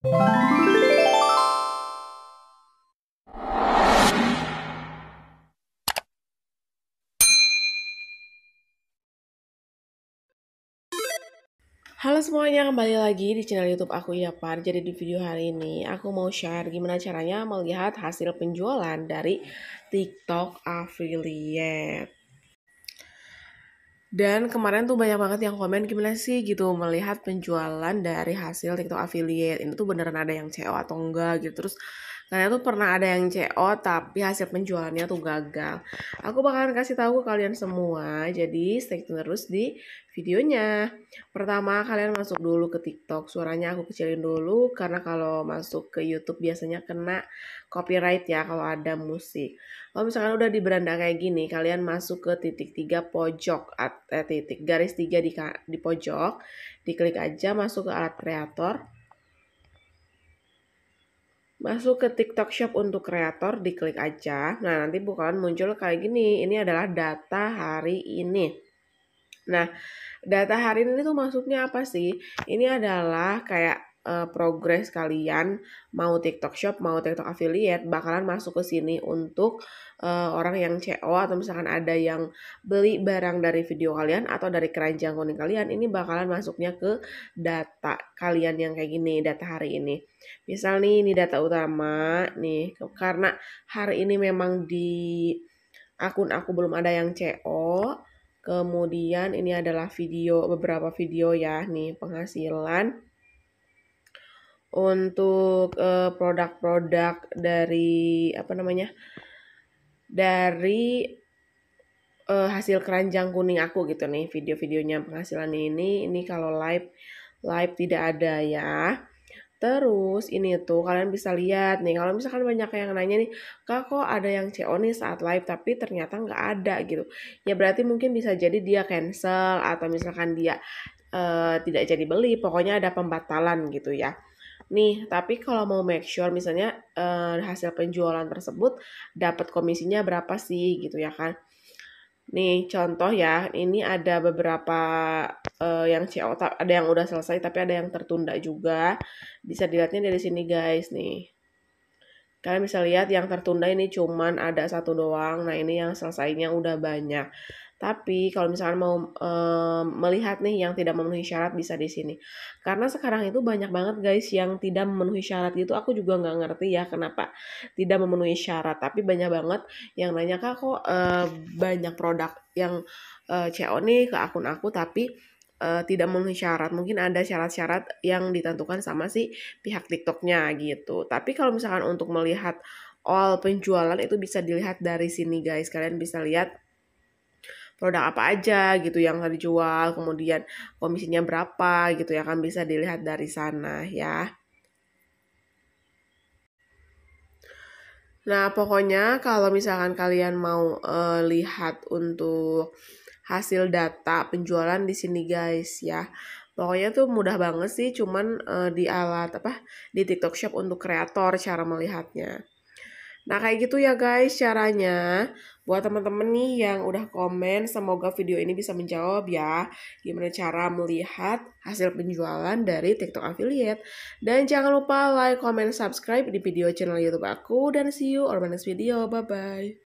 Halo semuanya, kembali lagi di channel YouTube aku Yapar. Jadi di video hari ini aku mau share gimana caranya melihat hasil penjualan dari TikTok affiliate. Dan kemarin tuh banyak banget yang komen gimana sih gitu melihat penjualan dari hasil TikTok affiliate. Ini tuh beneran ada yang CEO atau enggak gitu. Terus karena tuh pernah ada yang CO tapi hasil penjualannya tuh gagal. Aku bakalan kasih tahu ke kalian semua. Jadi stay tune terus di videonya. Pertama kalian masuk dulu ke TikTok. Suaranya aku kecilin dulu karena kalau masuk ke YouTube biasanya kena copyright ya kalau ada musik. Kalau misalkan udah di beranda kayak gini, kalian masuk ke titik tiga pojok eh, titik garis tiga di di pojok, diklik aja masuk ke alat kreator Masuk ke TikTok Shop untuk kreator, diklik aja. Nah, nanti bukan muncul kayak gini. Ini adalah data hari ini. Nah, data hari ini tuh maksudnya apa sih? Ini adalah kayak uh, progres kalian mau TikTok Shop mau TikTok affiliate bakalan masuk ke sini untuk uh, orang yang CO atau misalkan ada yang beli barang dari video kalian atau dari keranjang kuning kalian ini bakalan masuknya ke data kalian yang kayak gini data hari ini misal nih ini data utama nih karena hari ini memang di akun aku belum ada yang CO kemudian ini adalah video beberapa video ya nih penghasilan untuk produk eh, produk-produk dari apa namanya dari uh, hasil keranjang kuning aku gitu nih video-videonya penghasilan ini ini kalau live live tidak ada ya terus ini tuh kalian bisa lihat nih kalau misalkan banyak yang nanya nih kak kok ada yang CO nih saat live tapi ternyata nggak ada gitu ya berarti mungkin bisa jadi dia cancel atau misalkan dia uh, tidak jadi beli pokoknya ada pembatalan gitu ya Nih, tapi kalau mau make sure misalnya uh, hasil penjualan tersebut dapat komisinya berapa sih gitu ya kan. Nih, contoh ya, ini ada beberapa uh, yang CO, ada yang udah selesai tapi ada yang tertunda juga. Bisa dilihatnya dari sini guys nih. Kalian bisa lihat yang tertunda ini cuman ada satu doang. Nah, ini yang selesainya udah banyak. Tapi kalau misalkan mau e, melihat nih yang tidak memenuhi syarat bisa di sini. Karena sekarang itu banyak banget guys yang tidak memenuhi syarat gitu. Aku juga nggak ngerti ya kenapa tidak memenuhi syarat. Tapi banyak banget yang nanya kak kok e, banyak produk yang e, CO nih ke akun aku tapi uh, tidak memenuhi syarat. Mungkin ada syarat-syarat yang ditentukan sama si pihak TikToknya gitu. Tapi kalau misalkan untuk melihat all penjualan itu bisa dilihat dari sini guys. Kalian bisa lihat produk apa aja gitu yang dijual, kemudian komisinya berapa gitu ya kan bisa dilihat dari sana ya. Nah, pokoknya kalau misalkan kalian mau uh, lihat untuk hasil data penjualan di sini guys ya. Pokoknya tuh mudah banget sih cuman uh, di alat apa di TikTok Shop untuk kreator cara melihatnya. Nah, kayak gitu ya guys caranya. Buat teman-teman nih yang udah komen, semoga video ini bisa menjawab ya gimana cara melihat hasil penjualan dari TikTok affiliate. Dan jangan lupa like, comment, subscribe di video channel YouTube aku dan see you on my next video. Bye bye.